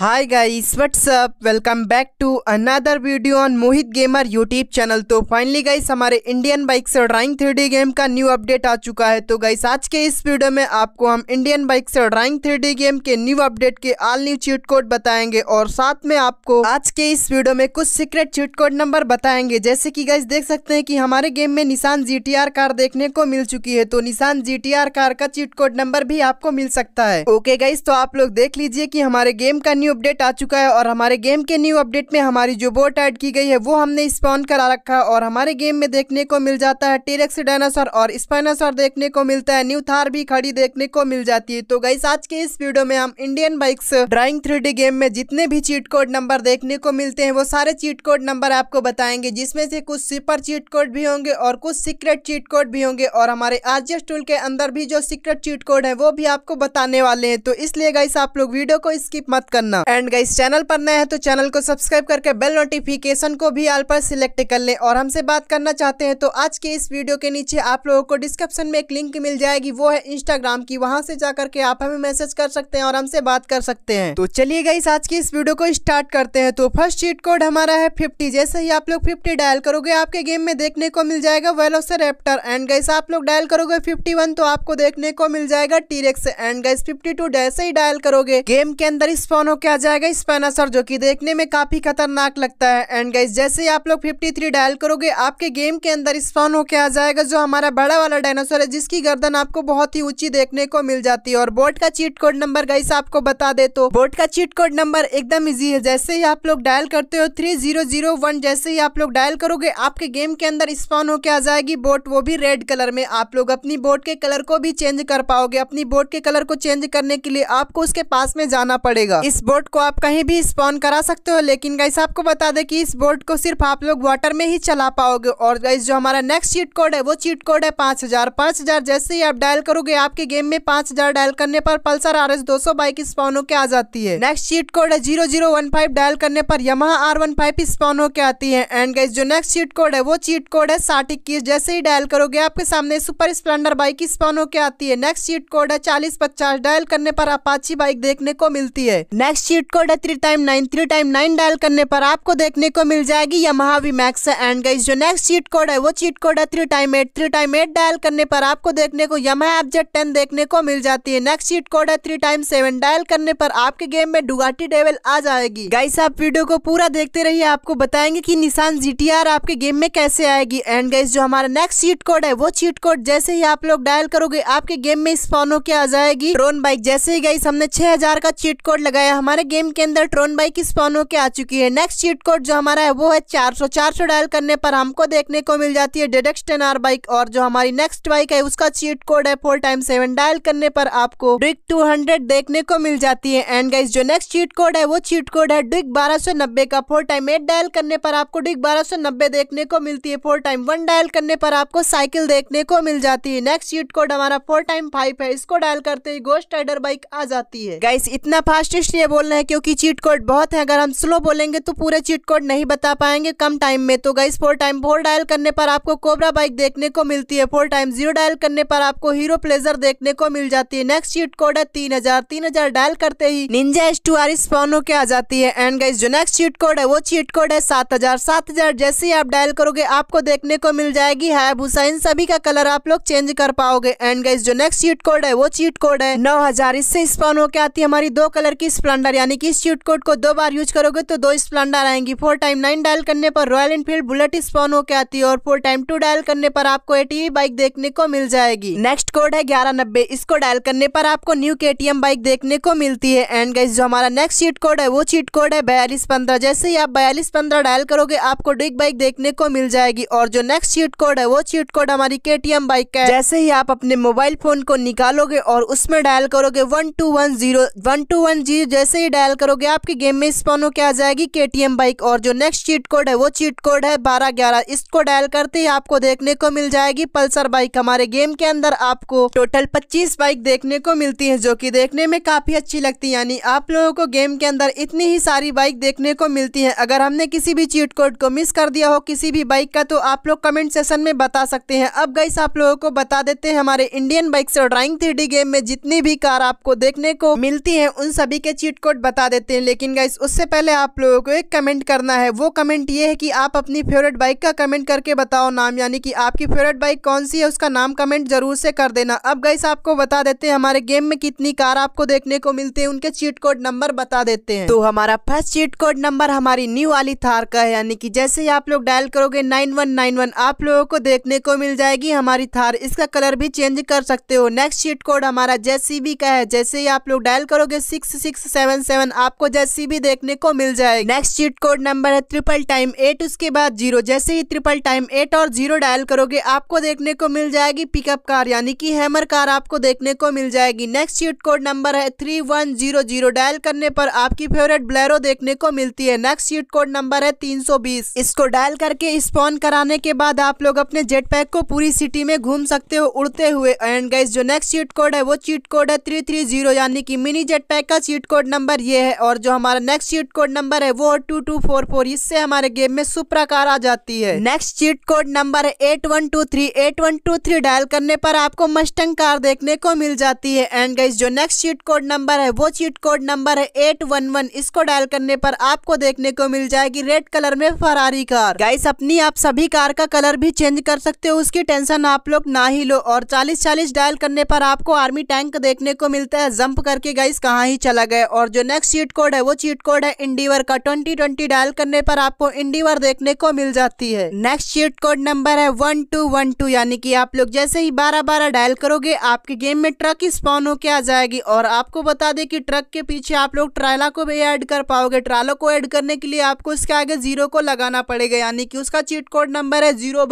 hi guys what's up welcome back to another video on Mohit gamer YouTube channel तो finally guys हमारे Indian bike से driving three game का new update आ चुका है तो गाइस आज के इस वीडियो में आपको हम इंडियन बाइक से ड्राइंग थ्री गेम के न्यू अपडेट के ऑल न्यू चीट कोड बताएंगे और साथ में आपको आज के इस वीडियो में कुछ सीक्रेट चीट कोड नंबर बताएंगे जैसे की गाइस देख सकते हैं की हमारे गेम में निशान जी कार देखने को मिल चुकी है तो निशान जी कार का चीट कोड नंबर भी आपको मिल सकता है ओके गाइस तो आप लोग देख लीजिए की हमारे गेम का न्यू न्यू अपडेट आ चुका है और हमारे गेम के न्यू अपडेट में हमारी जो बोट ऐड की गई है वो हमने स्पॉन करा रखा है और हमारे गेम में देखने को मिल जाता है टीरेक्स डायनासोर और स्पाइनासोर देखने को मिलता है न्यू थार भी खड़ी देखने को मिल जाती है तो गाइस आज के इस वीडियो में हम Indian bikes driving three game में जितने भी चीट कोड नंबर देखने को मिलते हैं वो सारे चीट कोड नंबर आपको बताएंगे जिसमें से कुछ सुपर चीट कोड भी होंगे और कुछ सीक्रेट चीट कोड भी होंगे और हमारे आरजीएस टूल के अंदर भी जो सीक्रेट चीट कोड है वो भी आपको बताने वाले हैं तो इसलिए गाइस आप लोग वीडियो को स्किप मत करना करना एंड गाइस चैनल पर नए हैं तो चैनल को सब्सक्राइब करके बेल नोटिफिकेशन को भी ऑल पर सिलेक्ट कर ले और हमसे बात करना चाहते हैं तो आज के इस वीडियो के नीचे आप लोगों को डिस्क्रिप्शन में एक लिंक मिल जाएगी वो है इंस्टाग्राम की वहाँ से जाकर के आप हमें मैसेज कर सकते हैं और हमसे बात कर सकते हैं तो चलिए गाइस आज की इस वीडियो को स्टार्ट करते हैं तो फर्स्ट चीट कोड हमारा है फिफ्टी जैसे ही आप लोग फिफ्टी डायल करोगे आपके गेम में देखने को मिल जाएगा वेलोसरेप्टर एंड गाइस आप लोग डायल करोगे फिफ्टी तो आपको देखने को मिल जाएगा टीरेक्स एंड गाइस फिफ्टी जैसे ही डायल करोगे गेम के अंदर स्पॉन होकर आ जाएगा स्पेनासर जो कि देखने में काफ़ी खतरनाक लगता है एंड गाइज जैसे ही आप लोग 53 डायल करोगे आपके गेम के अंदर स्पॉन होके आ जाएगा जो हमारा बड़ा वाला डायनासोर है जिसकी गर्दन आपको बहुत ही ऊंची देखने को मिल जाती है और बोट का चीट कोड नंबर गाइस आपको बता दे तो बोट का चीट कोड नंबर एकदम ईजी है जैसे ही आप लोग डायल करते हो थ्री जीरो जीरो वन जैसे ही आप लोग डायल करोगे आपके गेम के अंदर स्पॉन होके आ जाएगी बोट वो भी रेड कलर में आप लोग अपनी बोट के कलर को भी चेंज कर पाओगे अपनी बोट के कलर को चेंज करने के लिए आपको उसके पास में जाना पड़ेगा इस बोट बोट को आप कहीं भी स्पॉन करा सकते हो लेकिन गाइस आपको बता दें कि इस बोट को सिर्फ आप लोग वाटर में ही चला पाओगे और गाइस जो हमारा नेक्स्ट चीट कोड है वो चीट कोड है पाँच हज़ार पाँच हज़ार जैसे ही आप डायल करोगे आपके गेम में पाँच हज़ार डायल करने पर पल्सर आर एस दो सौ बाइक स्पॉन होकर आ जाती है नेक्स्ट चीट कोड है zero zero one five dial करने पर यमा आर वन फाइव स्पॉन होकर आती है एंड गाइस जो नेक्स्ट चीट कोड है वो चीट कोड है साठ इक्कीस जैसे ही डायल करोगे आपके सामने सुपर स्प्लेंडर बाइक स्पॉन होकर आती है नेक्स्ट चीट कोड है चालीस पचास डायल करने पर अपाची बाइक देखने को मिलती है नेक्स्ट चीट कोड है three time nine three time nine dial करने पर आपको देखने को मिल जाएगी या महावी मैक्स एंड गाइस जो नेक्स्ट चीट कोड है वो चीट कोड है three time eight three time eight dial करने पर आपको देखने को यमहा एबजेट टेन देखने को मिल जाती है नेक्स्ट चीट कोड है थ्री टाइम सेवन डायल करने पर आपके गेम में डुगाटी डेवल आ जाएगी गाइस आप वीडियो को पूरा देखते रहिए आपको बताएंगे की निशान जी आपके गेम में कैसे आएगी एंड गाइस जो हमारा नेक्स्ट चीट कोड है वो चीट कोड जैसे ही आप लोग डायल करोगे आपके गेम में स्पॉन होकर आ जाएगी ड्रोन बाइक जैसे ही गाइस हमने छह का चीट कोड लगाया हमारे हमारे गेम के अंदर ट्रोन बाइक स्पॉन होकर आ चुकी है नेक्स्ट चीट कोड जो हमारा है वो है 400 400 डायल करने पर हमको देखने को मिल जाती है टेन आर बाइक और जो हमारी नेक्स्ट बाइक है उसका चीट कोड है फोर टाइम सेवन डायल करने पर आपको ड्रिक टू देखने को मिल जाती है एंड गाइज जो नेक्स्ट चीट कोड है वो चीट कोड है ड्रिक बारह का फोर टाइम एट डायल करने पर आपको ड्रिक बारह देखने को मिलती है फोर टाइम वन डायल करने पर आपको साइकिल देखने को मिल जाती है नेक्स्ट चीट कोड हमारा फोर टाइम फाइव है इसको डायल करते ही गोस्ट राइडर बाइक आ जाती है गाइस इतना फास्टेस्ट है वो बोलना है क्योंकि चीट कोड बहुत है अगर हम स्लो बोलेंगे तो पूरे चीट कोड नहीं बता पाएंगे कम टाइम में तो guys four time four dial करने पर आपको कोबरा बाइक देखने को मिलती है फोर टाइम जीरो डायल करने पर आपको हीरो प्लेजर देखने को मिल जाती है नेक्स्ट चीट कोड है तीन हजार तीन हजार डायल करते ही ninja S two R spawn होके आ जाती है एंड गाइस जो नेक्स्ट चीट कोड है वो चीट कोड है सात हजार सात हजार जैसे ही आप डायल करोगे आपको देखने को मिल जाएगी है इन सभी का कलर आप लोग चेंज कर पाओगे एंड गाइस जो नेक्स्ट चीट कोड है वो चीट कोड है नौ हजार इससे स्पॉन होके आती है हमारी दो कलर की स्प्लेंडर स्प्लेंडर यानी कि इस चीट कोड को दो बार यूज करोगे तो दो स्प्लेंडर आएंगी फोर टाइम नाइन डायल करने पर रॉयल एनफील्ड बुलेट स्पॉन होकर आती है और फोर टाइम टू डायल करने पर आपको एटीवी बाइक e देखने को मिल जाएगी नेक्स्ट कोड है ग्यारह नब्बे इसको डायल करने पर आपको न्यू के बाइक देखने को मिलती है एंड गाइस जो हमारा नेक्स्ट चीट कोड है वो चीट कोड है बयालीस पंद्रह जैसे ही आप बयालीस पंद्रह डायल करोगे आपको डिग बाइक देखने को मिल जाएगी और जो नेक्स्ट चीट कोड है वो चीट कोड हमारी के बाइक का है जैसे ही आप अपने मोबाइल फोन को निकालोगे और उसमें डायल करोगे one two one zero one two one zero जैसे जैसे ही डायल करोगे आपके गेम में स्पॉन होकर आ जाएगी के बाइक और जो नेक्स्ट चीट कोड है वो चीट कोड है बारह ग्यारह इसको डायल करते ही आपको देखने को मिल जाएगी पल्सर बाइक हमारे गेम के अंदर आपको टोटल पच्चीस बाइक देखने को मिलती है जो की देखने में काफी अच्छी लगती है यानी आप लोगों को गेम के अंदर इतनी ही सारी बाइक देखने को मिलती है अगर हमने किसी भी चीट कोड को मिस कर दिया हो किसी भी बाइक का तो आप लोग कमेंट सेशन में बता सकते हैं अब गाइस आप लोगों को बता देते हैं हमारे इंडियन बाइक से ड्राइंग थ्री गेम में जितनी भी कार आपको देखने को मिलती है उन सभी के चीट कोड कोड बता देते हैं लेकिन गाइस उससे पहले आप लोगों को एक कमेंट करना है वो कमेंट ये है कि आप अपनी फेवरेट बाइक का कमेंट करके बताओ नाम यानी कि आपकी फेवरेट बाइक कौन सी है उसका नाम कमेंट जरूर से कर देना अब गाइस आपको बता देते हैं हमारे गेम में कितनी कार आपको देखने को मिलती है उनके चीट कोड नंबर बता देते हैं तो हमारा फर्स्ट चीट कोड नंबर हमारी न्यू वाली थार का है यानी कि जैसे ही आप लोग डायल करोगे नाइन वन नाइन वन आप लोगों को देखने को मिल जाएगी हमारी थार इसका कलर भी चेंज कर सकते हो नेक्स्ट चीट कोड हमारा जेसीबी का है जैसे ही आप लोग डायल करोगे six six seven seven seven आपको जैसी भी देखने को मिल जाए नेक्स्ट चीट कोड नंबर है ट्रिपल टाइम एट उसके बाद जीरो जैसे ही ट्रिपल टाइम एट और जीरो डायल करोगे आपको देखने को मिल जाएगी पिकअप कार यानी कि हैमर कार आपको देखने को मिल जाएगी नेक्स्ट चीट कोड नंबर है three one zero zero dial करने पर आपकी फेवरेट ब्लैरो देखने को मिलती है नेक्स्ट चीट कोड नंबर है तीन सौ बीस इसको डायल करके स्पॉन कराने के बाद आप लोग अपने जेट पैक को पूरी सिटी में घूम सकते हो उड़ते हुए एंड गाइस जो नेक्स्ट चीट कोड है वो चीट कोड है थ्री थ्री जीरो यानी कि मिनी जेट पैक का चीट कोड नंबर नंबर ये है और जो हमारा नेक्स्ट चीट कोड नंबर है वो टू टू फोर फोर इससे हमारे गेम में सुप्राकार आ जाती है नेक्स्ट चीट कोड नंबर है eight one two three eight one two three dial करने पर आपको मस्टंग कार देखने को मिल जाती है एंड गाइस जो नेक्स्ट चीट कोड नंबर है वो चीट कोड नंबर है एट वन वन इसको डायल करने पर आपको देखने को मिल जाएगी रेड कलर में फरारी कार गाइस अपनी आप सभी कार का कलर भी चेंज कर सकते हो उसकी टेंशन आप लोग ना ही लो और चालीस चालीस डायल करने पर आपको आर्मी टैंक देखने को मिलता है जंप करके गाइस कहाँ ही चला गया और जो नेक्स्ट चीट कोड है वो चीट कोड है इंडीवर का ट्वेंटी ट्वेंटी डायल करने पर आपको इंडीवर देखने को मिल जाती है नेक्स्ट चीट कोड नंबर है वन टू वन टू यानी कि आप लोग जैसे ही बारह बारह डायल करोगे आपके गेम में ट्रक ही स्पॉन होके आ जाएगी और आपको बता दे की ट्रक के पीछे आप लोग ट्रायला को भी एड कर पाओगे ट्रायलो को एड करने के लिए आपको इसके आगे जीरो को लगाना पड़ेगा यानी की उसका चीट कोड नंबर है जीरो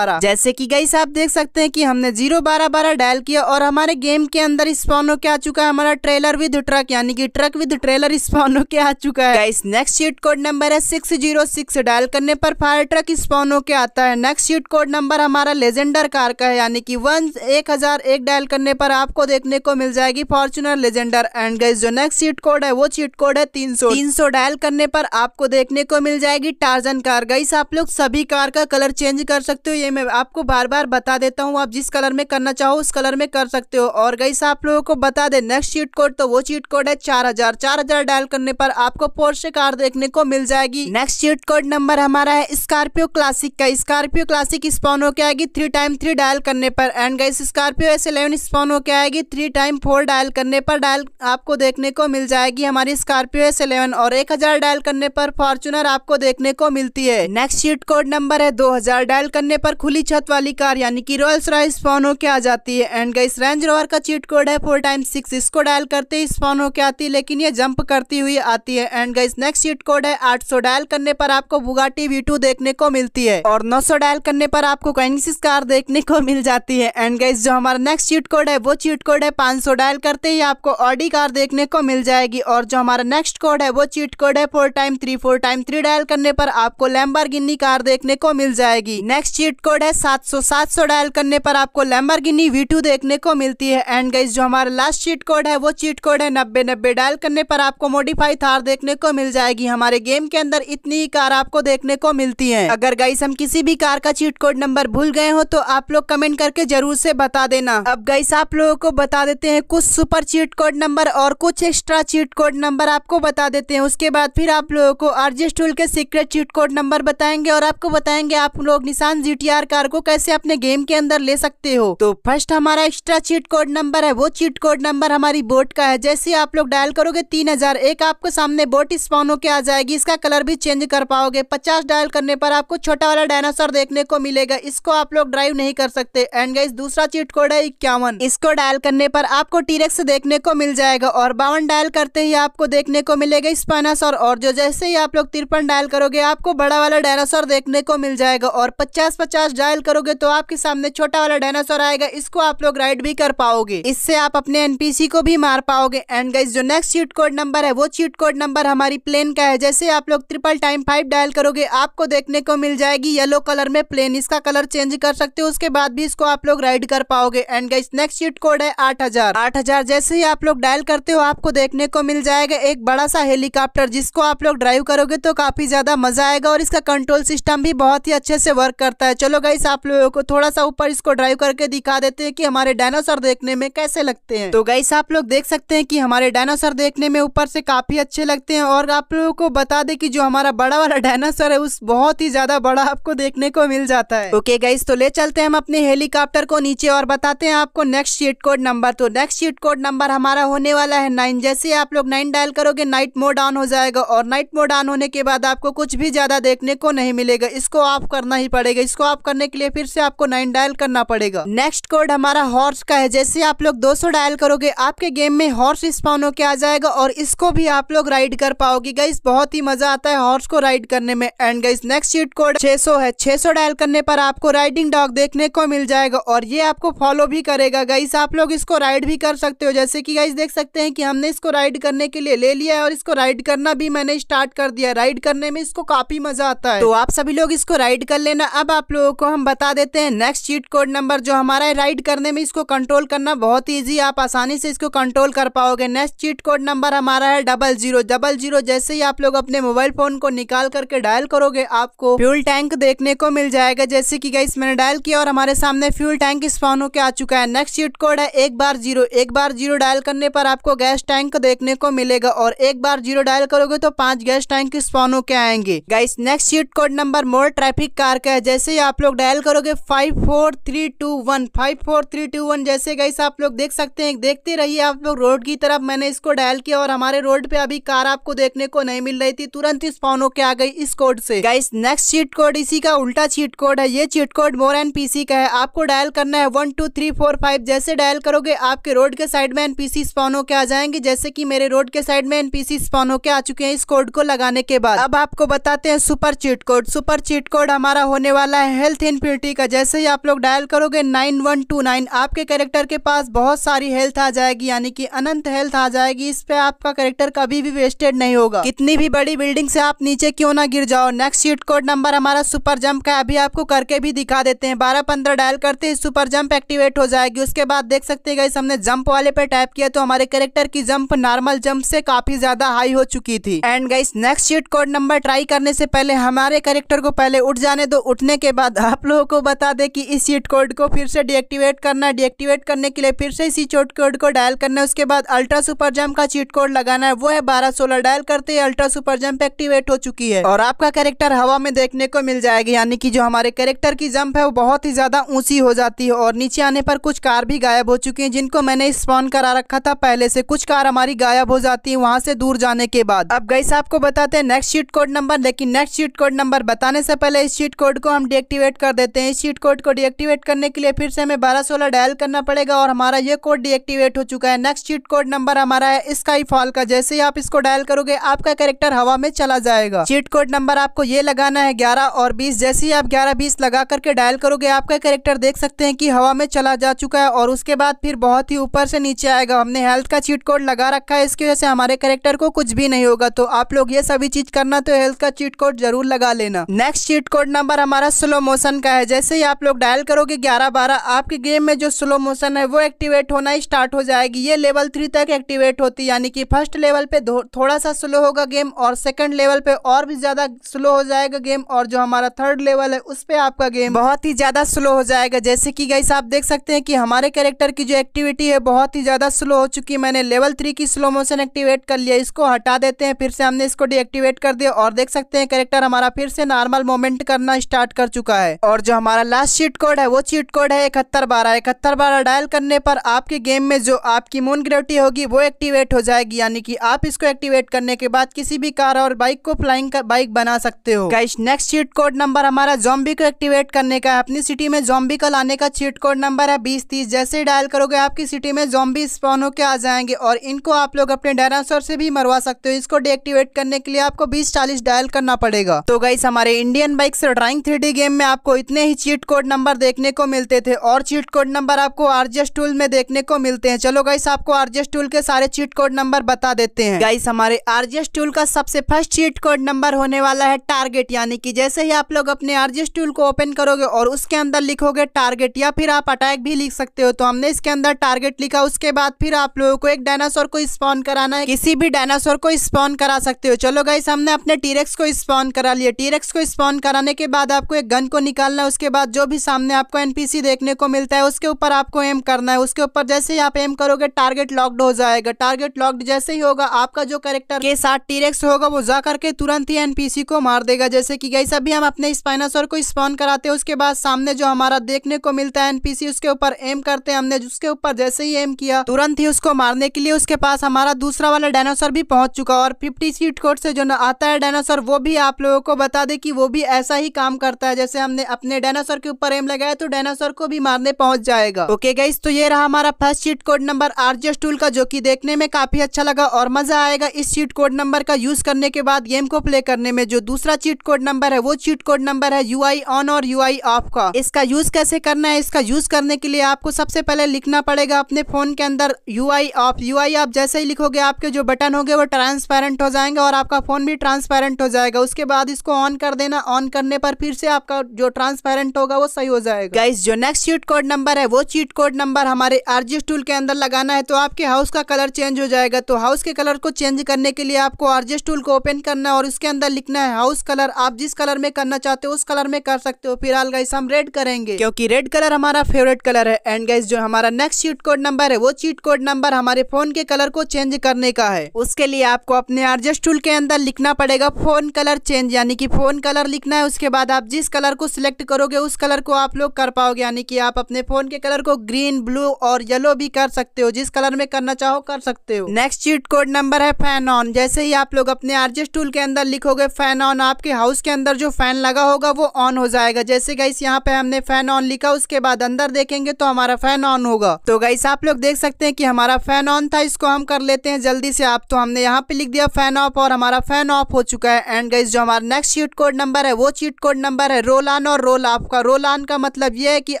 जैसे की गई आप देख सकते हैं की हमने जीरो डायल किया और हमारे गेम के अंदर स्पॉन होके आ चुका है हमारा ट्रेलर विद ट्रक यानी की ट्रक विद प्रसिद्ध ट्रेलर स्पॉन होके आ चुका है guys next cheat code number है सिक्स जीरो सिक्स डायल करने पर फायर ट्रक स्पॉन होके आता है नेक्स्ट शीट कोड नंबर हमारा लेजेंडर कार का है यानी कि वन एक हजार एक डायल करने पर आपको देखने को मिल जाएगी फॉर्चुनर लेजेंडर एंड गाइस जो नेक्स्ट शीट कोड है वो शीट कोड है तीन सौ तीन सौ डायल करने पर आपको देखने को मिल जाएगी टार्जन कार गाइस आप लोग सभी कार का कलर चेंज कर सकते हो ये मैं आपको बार बार बता देता हूँ आप जिस कलर में करना चाहो उस कलर में कर सकते हो और गाइस आप लोगों को बता दे नेक्स्ट चीट कोड तो वो चीट कोड है चार हजार चार हजार डायल करने पर आपको पोर्शे कार देखने को मिल जाएगी नेक्स्ट चीट कोड नंबर हमारा है स्कॉर्पियो क्लासिक का स्कॉर्पियो क्लासिक स्पॉन होकर आएगी थ्री टाइम थ्री डायल करने पर and guys Scorpio S eleven spawn होकर आएगी थ्री टाइम फोर डायल करने पर डायल आपको देखने को मिल जाएगी हमारी स्कॉर्पियो एस इलेवन और एक हजार डायल करने पर फॉर्चुनर आपको देखने को मिलती है नेक्स्ट चीट कोड नंबर है दो हजार डायल करने पर खुली छत वाली कार यानी की रॉयल्स रॉयल स्पॉन होकर आ जाती है एंड गाइस रेंज रोवर का चीट कोड है फोर टाइम सिक्स इसको डायल करते ही स्पॉन होकर आती है लेकिन ये जंप करती हुई आती है and guys next cheat code है 800 डायल करने पर आपको बुगाटी वी देखने को मिलती है और 900 डायल करने पर आपको कैनिसिस कार देखने को मिल जाती है एंड गाइस जो हमारा नेक्स्ट चीट कोड है वो चीट कोड है 500 डायल करते ही आपको ऑडी कार देखने को मिल जाएगी और जो हमारा नेक्स्ट कोड है वो चीट कोड है four time three four time three dial करने पर आपको लैम्बर कार देखने को मिल जाएगी नेक्स्ट चीट कोड है सात सौ सात सौ डायल करने पर आपको लैम्बर गिन्नी देखने को मिलती है एंड गाइस जो हमारा लास्ट चीट कोड है वो चीट कोड है नब्बे नब्बे डायल करने करने पर आपको मॉडिफाई थार देखने को मिल जाएगी हमारे गेम के अंदर इतनी ही कार आपको देखने को मिलती है अगर गाइस हम किसी भी कार का चीट कोड नंबर भूल गए हो तो आप लोग कमेंट करके जरूर से बता देना अब गाइस आप लोगों को बता देते हैं कुछ सुपर चीट कोड नंबर और कुछ एक्स्ट्रा चीट कोड नंबर आपको बता देते हैं उसके बाद फिर आप लोगों को आरजेस टूल के सीक्रेट चीट कोड नंबर बताएंगे और आपको बताएंगे आप लोग निशान जी कार को कैसे अपने गेम के अंदर ले सकते हो तो फर्स्ट हमारा एक्स्ट्रा चीट कोड नंबर है वो चीट कोड नंबर हमारी बोर्ड का है जैसे आप लोग डायल करोगे तीन हजार एक आपको सामने बोट स्पॉन होकर आ जाएगी इसका कलर भी चेंज कर पाओगे पचास डायल करने पर आपको छोटा वाला डायनासोर देखने को मिलेगा इसको आप लोग ड्राइव नहीं कर सकते एंड गाइस दूसरा चीट कोड है इक्यावन इसको डायल करने पर आपको टीरेक्स देखने को मिल जाएगा और बावन डायल करते ही आपको देखने को मिलेगा स्पाइनासोर और जो जैसे ही आप लोग तिरपन डायल करोगे आपको बड़ा वाला डायनासोर देखने को मिल जाएगा और पचास पचास डायल करोगे तो आपके सामने छोटा वाला डायनासोर आएगा इसको आप लोग राइड भी कर पाओगे इससे आप अपने एनपीसी को भी मार पाओगे एंड गाइस जो नेक्स्ट चीट कोड नंबर है वो चीट कोड नंबर हमारी प्लेन का है जैसे आप लोग ट्रिपल टाइम फाइव डायल करोगे आपको देखने को मिल जाएगी येलो कलर में प्लेन इसका कलर चेंज कर सकते हो उसके बाद भी इसको आप लोग राइड कर पाओगे and guys next cheat code है आठ हजार आठ हजार जैसे ही आप लोग डायल करते हो आपको देखने को मिल जाएगा एक बड़ा सा हेलीकॉप्टर जिसको आप लोग ड्राइव करोगे तो काफी ज्यादा मजा आएगा और इसका कंट्रोल सिस्टम भी बहुत ही अच्छे से वर्क करता है चलो गाइस आप लोगों को थोड़ा सा ऊपर इसको ड्राइव करके दिखा देते हैं कि हमारे डायनासोर देखने में कैसे लगते हैं तो गाइस आप लोग देख सकते हैं कि हमारे डायनासोर देखने में ऊपर से काफ़ी अच्छे लगते हैं और आप लोगों को बता दें कि जो हमारा बड़ा वाला डायनासोर है उस बहुत ही ज़्यादा बड़ा आपको देखने को मिल जाता है ओके गाइस तो ले चलते हैं हम अपने हेलीकॉप्टर को नीचे और बताते हैं आपको नेक्स्ट शीट कोड नंबर तो नेक्स्ट शीट कोड नंबर हमारा होने वाला है नाइन जैसे आप लोग नाइन डायल करोगे नाइट मोड ऑन हो जाएगा और नाइट मोड ऑन होने के बाद आपको कुछ भी ज़्यादा देखने को नहीं मिलेगा इसको ऑफ करना ही पड़ेगा इसको ऑफ करने के लिए फिर से आपको नाइन डायल करना पड़ेगा नेक्स्ट कोड हमारा हॉर्स का है जैसे आप लोग 200 डायल करोगे आपके गेम में हॉर्स स्पॉन होकर आ जाएगा और इसको भी आप लोग राइड कर पाओगे गाइस बहुत ही मजा आता है हॉर्स को राइड करने में and guys next cheat code 600 है 600 डायल करने पर आपको राइडिंग डॉग देखने को मिल जाएगा और ये आपको फॉलो भी करेगा गाइस आप लोग इसको राइड भी कर सकते हो जैसे की गाइस देख सकते हैं कि हमने इसको राइड करने के लिए ले लिया है और इसको राइड करना भी मैंने स्टार्ट कर दिया राइड करने में इसको काफी मजा आता है तो आप सभी लोग इसको राइड कर लेना अब आप लोगों को हम बता देते हैं नेक्स्ट चीट कोड नंबर जो हमारा है राइड करने में इसको कंट्रोल करना बहुत ईजी आप आसानी से इसको कंट्रोल कर पाओगे next cheat code number number हमारा है डबल जीरो डबल जीरो जैसे ही आप लोग अपने मोबाइल फोन को निकाल करके डायल करोगे आपको फ्यूल टैंक देखने को मिल जाएगा जैसे की गाइस मैंने डायल किया और हमारे सामने फ्यूल टैंक स्पॉन होकर आ चुका है नेक्स्ट चीट कोड है एक बार जीरो एक बार जीरो डायल करने पर आपको गैस टैंक देखने को मिलेगा और एक बार जीरो डायल करोगे तो पांच गैस टैंक स्पॉन होकर आएंगे guys next cheat code number more traffic car का है जैसे ही आप लोग डायल करोगे five four three two one five four three two one जैसे गाइस आप लोग देख सकते हैं देखते रहिए आप लोग रोड की तरफ मैंने इसको डायल किया की और हमारे रोड पे अभी कार आपको देखने को नहीं मिल रही थी तुरंत ही स्पॉन होके आ गई इस कोड से गाइस नेक्स्ट चीट कोड इसी का उल्टा चीट कोड है ये cheat code more N PC का है आपको डायल करना है one two three four five जैसे डायल करोगे आपके रोड के साइड में एनपीसी स्पॉन होके आ जाएंगे जैसे की मेरे रोड के साइड में एनपीसी स्पॉन होके आ चुके हैं इस कोड को लगाने के बाद अब आपको बताते हैं super cheat code super cheat code हमारा होने वाला है हेल्थ इनफ्यूनिटी का जैसे ही आप लोग डायल करोगे नाइन वन टू नाइन आपके कैरेक्टर के पास बहुत सारी हेल्थ आ जाएगी यानी कि अनंत हेल्थ आ जाएगी इस पे है आपका करेक्टर कभी भी वेस्टेड नहीं होगा कितनी भी बड़ी बिल्डिंग से आप नीचे क्यों ना गिर जाओ नेक्स्ट सीट कोड नंबर हमारा सुपर जंप का अभी आपको करके भी दिखा देते हैं बारह पंद्रह डायल करते ही सुपर जंप एक्टिवेट हो जाएगी उसके बाद देख सकते हैं हमने जंप वाले पे टाइप किया तो हमारे करेक्टर की जंप नॉर्मल जंप से काफी ज्यादा हाई हो चुकी थी and guys next cheat code number try करने से पहले हमारे करेक्टर को पहले उठ जाने दो उठने के बाद आप लोगों को बता दे की इस सीट कोड को फिर से डीएक्टिवेट करना डीएक्टिवेट करने के लिए फिर से इसी चोट कोड को डायल करना उसके बाद अल्ट्रा सुपर जंप का चीट चीट कोड लगाना है वो है बारह सोलह डायल करते ही अल्ट्रा सुपर जंप एक्टिवेट हो चुकी है और आपका कैरेक्टर हवा में देखने को मिल जाएगी यानी कि जो हमारे कैरेक्टर की जंप है वो बहुत ही ज्यादा ऊंची हो जाती है और नीचे आने पर कुछ कार भी गायब हो चुकी है जिनको मैंने स्पॉन करा रखा था पहले से कुछ कार हमारी गायब हो जाती है वहाँ से दूर जाने के बाद अब गई आपको बताते हैं नेक्स्ट चीट कोड नंबर लेकिन नेक्स्ट चीट कोड नंबर बताने से पहले इस चीट कोड को हम डीएक्टिवेट कर देते हैं इस चीट कोड को डीएक्टिवेट करने के लिए फिर से हमें बारह सोलह डायल करना पड़ेगा और हमारा ये कोड डीएक्टिवेट हो चुका है नेक्स्ट चीट कोड नंबर हमारा है इसका फॉल का जैसे ही आप इसको डायल करोगे आपका कैरेक्टर हवा में चला जाएगा चीट कोड नंबर आपको ये लगाना है ग्यारह और बीस जैसे ही आप ग्यारह बीस लगा करके डायल करोगे आपका कैरेक्टर देख सकते हैं कि हवा में चला जा चुका है और उसके बाद फिर बहुत ही ऊपर से नीचे आएगा हमने हेल्थ का चीट कोड लगा रखा है इसकी वजह से हमारे कैरेक्टर को कुछ भी नहीं होगा तो आप लोग ये सभी चीज करना तो हेल्थ का चीट कोड जरूर लगा लेना नेक्स्ट चीट कोड नंबर हमारा स्लो मोशन का है जैसे ही आप लोग डायल करोगे ग्यारह बारह आपके गेम में जो स्लो मोशन है वो एक्टिवेट होना स्टार्ट हो जाएगी ये लेवल थ्री तक एक्टिवेट होती यानी यानी कि फर्स्ट लेवल पे थोड़ा सा स्लो होगा गेम और सेकंड लेवल पे और भी ज़्यादा स्लो हो जाएगा गेम और जो हमारा थर्ड लेवल है उस पर आपका गेम बहुत ही ज़्यादा स्लो हो जाएगा जैसे कि गाइस आप देख सकते हैं कि हमारे कैरेक्टर की जो एक्टिविटी है बहुत ही ज़्यादा स्लो हो चुकी है मैंने लेवल थ्री की स्लो मोशन एक्टिवेट कर लिया इसको हटा देते हैं फिर से हमने इसको डीएक्टिवेट कर दिया और देख सकते हैं कैरेक्टर हमारा फिर से नॉर्मल मोमेंट करना स्टार्ट कर चुका है और जो हमारा लास्ट चीट कोड है वो चीट कोड है इकहत्तर बारह इकहत्तर बारह डायल करने पर आपके गेम में जो आपकी मून ग्रेविटी होगी वो एक्टिवेट हो जाएगी जाएगी यानी कि आप इसको एक्टिवेट करने के बाद किसी भी कार और बाइक को फ्लाइंग बाइक बना सकते हो guys next cheat code number हमारा जॉम्बी को एक्टिवेट करने का है अपनी सिटी में जॉम्बी का लाने का चीट कोड नंबर है बीस तीस जैसे डायल करोगे आपकी सिटी में जॉम्बी स्पॉन होकर आ जाएंगे और इनको आप लोग अपने डायनासोर से भी मरवा सकते हो इसको डीएक्टिवेट करने के लिए आपको बीस चालीस डायल करना पड़ेगा तो गाइस हमारे इंडियन बाइक से ड्राइंग थ्री गेम में आपको इतने ही चीट कोड नंबर देखने को मिलते थे और चीट कोड नंबर आपको आरजेस टूल में देखने को मिलते हैं चलो गाइस आपको आरजेस टूल के सारे चीट कोड नंबर नंबर बता देते हैं गाइस हमारे आरजीएस टूल का सबसे फर्स्ट चीट कोड नंबर होने वाला है टारगेट यानी कि जैसे ही आप लोग अपने आरजीएस टूल को ओपन करोगे और उसके अंदर लिखोगे टारगेट या फिर आप अटैक भी लिख सकते हो तो हमने इसके अंदर टारगेट लिखा उसके बाद फिर आप लोगों को एक डायनासोर को स्पॉन कराना है किसी भी डायनासोर को स्पॉन करा सकते हो चलो गाइस हमने अपने टीरेक्स को स्पॉन करा लिया टीरेक्स को स्पॉन कराने के बाद आपको एक गन को निकालना है उसके बाद जो भी सामने आपको एनपीसी देखने को मिलता है उसके ऊपर आपको एम करना है उसके ऊपर जैसे ही आप एम करोगे टारगेट लॉक्ड हो जाएगा टारगेट लॉक्ड शब्द जैसे ही होगा आपका जो करेक्टर के साथ टीरेक्स होगा वो जा करके तुरंत ही एनपीसी को मार देगा जैसे कि गई अभी हम अपने स्पाइनासोर को स्पॉन कराते हैं उसके बाद सामने जो हमारा देखने को मिलता है एनपीसी उसके ऊपर एम करते हैं हमने उसके ऊपर जैसे ही एम किया तुरंत ही उसको मारने के लिए उसके पास हमारा दूसरा वाला डायनासोर भी पहुंच चुका और फिफ्टी सीट कोड से जो आता है डायनासोर वो भी आप लोगों को बता दे की वो भी ऐसा ही काम करता है जैसे हमने अपने डायनासोर के ऊपर एम लगाया तो डायनासोर को भी मारने पहुंच जाएगा ओके गई तो ये रहा हमारा first cheat code number RGS tool का जो की देखने में काफी भी अच्छा लगा और मज़ा आएगा इस चीट कोड नंबर का यूज़ करने के बाद गेम को प्ले करने में जो दूसरा चीट कोड नंबर है वो चीट कोड नंबर है यू ऑन और यू ऑफ का इसका यूज़ कैसे करना है इसका यूज़ करने के लिए आपको सबसे पहले लिखना पड़ेगा अपने फ़ोन के अंदर यू ऑफ यू आप जैसे ही लिखोगे आपके जो बटन होंगे वो ट्रांसपेरेंट हो जाएंगे और आपका फ़ोन भी ट्रांसपेरेंट हो जाएगा उसके बाद इसको ऑन कर देना ऑन करने पर फिर से आपका जो ट्रांसपेरेंट होगा वो सही हो जाएगा गाइस जो नेक्स्ट चीट कोड नंबर है वो चीट कोड नंबर हमारे आरजीएस टूल के अंदर लगाना है तो आपके हाउस का कलर चेंज हो जाएगा जाएगा तो हाउस के कलर को चेंज करने के लिए आपको आरजेस्ट टूल को ओपन करना है और उसके अंदर लिखना है हाउस कलर आप जिस कलर में करना चाहते हो उस कलर में कर सकते हो फिलहाल गाइस हम रेड करेंगे क्योंकि रेड कलर हमारा फेवरेट कलर है एंड गाइस जो हमारा नेक्स्ट चीट कोड नंबर है वो चीट कोड नंबर हमारे फोन के कलर को चेंज करने का है उसके लिए आपको अपने आरजेस्ट टूल के अंदर लिखना पड़ेगा फोन कलर चेंज यानी कि फोन कलर लिखना है उसके बाद आप जिस कलर को सिलेक्ट करोगे उस कलर को आप लोग कर पाओगे यानी कि आप अपने फोन के कलर को ग्रीन ब्लू और येलो भी कर सकते हो जिस कलर में करना चाहो कर सकते हो नेक्स्ट चीट कोड नंबर है फैन ऑन जैसे ही आप लोग अपने आरजेस टूल के अंदर लिखोगे फैन ऑन आपके हाउस के अंदर जो फैन लगा होगा वो ऑन हो जाएगा जैसे गाइस यहाँ पे हमने फैन ऑन लिखा उसके बाद अंदर देखेंगे तो हमारा फैन ऑन होगा तो गाइस आप लोग देख सकते हैं कि हमारा फैन ऑन था इसको हम कर लेते हैं जल्दी से आप तो हमने यहाँ पे लिख दिया फैन ऑफ और हमारा फैन ऑफ हो चुका है एंड गाइस जो हमारा नेक्स्ट चीट कोड नंबर है वो चीट कोड नंबर है रोल ऑन और रोल ऑफ का रोल ऑन का मतलब ये है की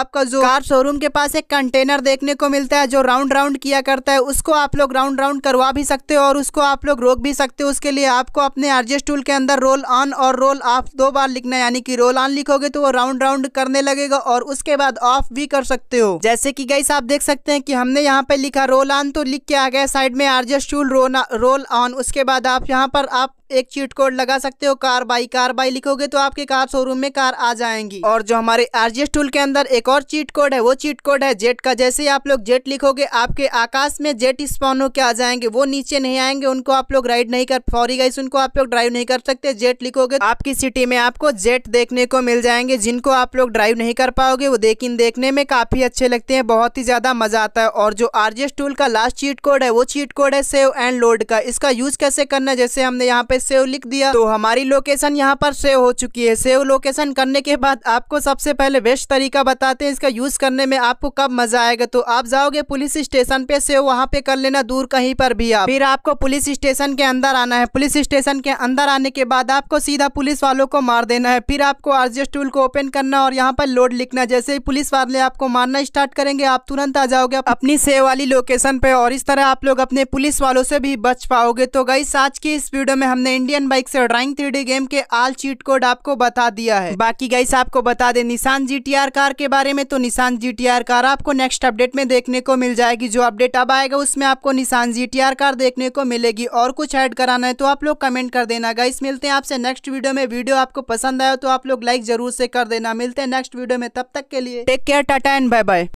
आपका जो कार शोरूम के पास एक कंटेनर देखने को मिलता है जो राउंड राउंड किया करता है उसको आप लोग राउंड राउंड डाउन करवा भी सकते हो और उसको आप लोग रोक भी सकते हो उसके लिए आपको अपने आरजेस टूल के अंदर रोल ऑन और रोल ऑफ दो बार लिखना यानी कि रोल ऑन लिखोगे तो वो राउंड राउंड करने लगेगा और उसके बाद ऑफ भी कर सकते हो जैसे कि गई आप देख सकते हैं कि हमने यहाँ पे लिखा रोल ऑन तो लिख के आ गया साइड में आरजेस टूल रोल ऑन उसके बाद आप यहाँ पर आप एक चीट कोड लगा सकते हो कार बाई कार बाई लिखोगे तो आपके कार शोरूम में कार आ जाएंगी और जो हमारे आरजीएस टूल के अंदर एक और चीट कोड है वो चीट कोड है जेट का जैसे ही आप लोग जेट लिखोगे आपके आकाश में जेट स्पॉन होकर आ जाएंगे वो नीचे नहीं आएंगे उनको आप लोग राइड नहीं कर फॉरी गाइस उनको आप लोग ड्राइव नहीं कर सकते जेट लिखोगे तो आपकी सिटी में आपको जेट देखने को मिल जाएंगे जिनको आप लोग ड्राइव नहीं कर पाओगे वो लेकिन देखने में काफी अच्छे लगते हैं बहुत ही ज्यादा मजा आता है और जो आरजीएस टूल का लास्ट चीट कोड है वो चीट कोड है सेव एंड लोड का इसका यूज कैसे करना है जैसे हमने यहाँ पे पे सेव लिख दिया तो हमारी लोकेशन यहाँ पर सेव हो चुकी है सेव लोकेशन करने के बाद आपको सबसे पहले बेस्ट तरीका बताते हैं इसका यूज करने में आपको कब मजा आएगा तो आप जाओगे पुलिस स्टेशन पे सेव वहाँ पे कर लेना दूर कहीं पर भी आप फिर आपको पुलिस स्टेशन के अंदर आना है पुलिस स्टेशन के अंदर आने के बाद आपको सीधा पुलिस वालों को मार देना है फिर आपको आरजीएस टूल को ओपन करना और यहाँ पर लोड लिखना जैसे ही पुलिस वाले आपको मारना स्टार्ट करेंगे आप तुरंत आ जाओगे अपनी सेव वाली लोकेशन पे और इस तरह आप लोग अपने पुलिस वालों से भी बच पाओगे तो गई आज की इस वीडियो में हमने हमने इंडियन बाइक से ड्राइंग थ्री गेम के आल चीट कोड आपको बता दिया है बाकी गाइस आपको बता दे निशान जी कार के बारे में तो निशान जी कार आपको नेक्स्ट अपडेट में देखने को मिल जाएगी जो अपडेट अब आएगा उसमें आपको निशान जी कार देखने को मिलेगी और कुछ ऐड कराना है तो आप लोग कमेंट कर देना गाइस मिलते हैं आपसे नेक्स्ट वीडियो में वीडियो आपको पसंद आया तो आप लोग लाइक जरूर से कर देना मिलते हैं नेक्स्ट वीडियो में तब तक के लिए take care tata and bye bye